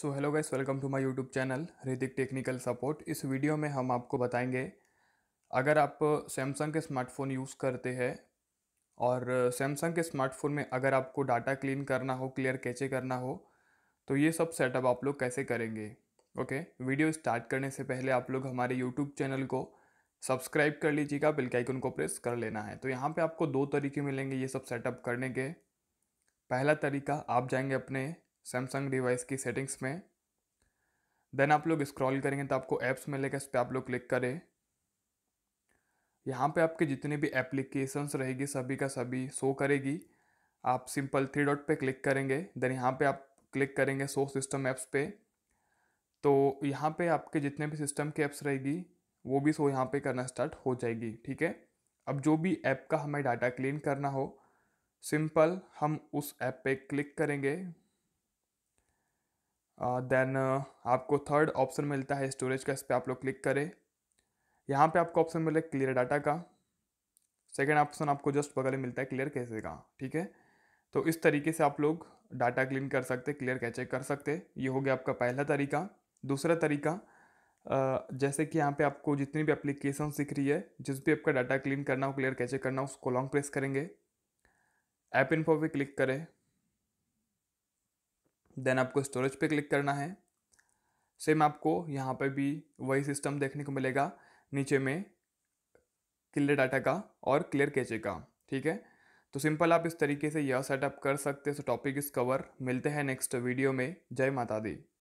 so hello guys welcome to my YouTube channel Hrithik technical support इस video में हम आपको बताएंगे अगर आप सैमसंग के स्मार्टफ़ोन यूज़ करते हैं और सैमसंग के स्मार्टफ़ोन में अगर आपको डाटा क्लीन करना हो क्लियर कैचे करना हो तो ये सब सेटअप आप लोग कैसे करेंगे ओके वीडियो स्टार्ट करने से पहले आप लोग हमारे यूट्यूब चैनल को सब्सक्राइब कर लीजिएगा बिल्कुल आइकन को प्रेस कर लेना है तो यहाँ पर आपको दो तरीके मिलेंगे ये सब सेटअप करने के पहला तरीका आप जाएंगे अपने सैमसंग डिवाइस की सेटिंग्स में देन आप लोग स्क्रॉल करेंगे तो आपको ऐप्स मिलेगा इस पर आप लोग क्लिक करें यहाँ पे आपके जितने भी एप्लीकेशंस रहेगी सभी का सभी शो करेगी आप सिंपल थ्री डॉट पे क्लिक करेंगे देन यहाँ पे आप क्लिक करेंगे शो सिस्टम ऐप्स पे तो यहाँ पे आपके जितने भी सिस्टम के ऐप्स रहेगी वो भी शो यहाँ पे करना स्टार्ट हो जाएगी ठीक है अब जो भी ऐप का हमें डाटा क्लीन करना हो सिंपल हम उस ऐप पे क्लिक करेंगे देन uh, uh, आपको थर्ड ऑप्शन मिलता है स्टोरेज का इस पर आप लोग क्लिक करें यहाँ पे आपको ऑप्शन मिले क्लियर डाटा का सेकेंड ऑप्शन आपको जस्ट बगल में मिलता है क्लियर कैसे का ठीक है तो इस तरीके से आप लोग डाटा क्लीन कर सकते क्लियर कैचे कर सकते ये हो गया आपका पहला तरीका दूसरा तरीका uh, जैसे कि यहाँ पे आपको जितनी भी एप्लीकेशन सीख रही है जिस भी आपका डाटा क्लीन करना हो क्लियर कैचे करना हो उसको लॉन्ग प्रेस करेंगे ऐप इन पर क्लिक करें देन आपको स्टोरेज पे क्लिक करना है सेम आपको यहाँ पर भी वही सिस्टम देखने को मिलेगा नीचे में क्लियर डाटा का और क्लियर कैचे का ठीक है तो सिंपल आप इस तरीके से यह सेटअप कर सकते हैं सो टॉपिक इस कवर मिलते हैं नेक्स्ट वीडियो में जय माता दी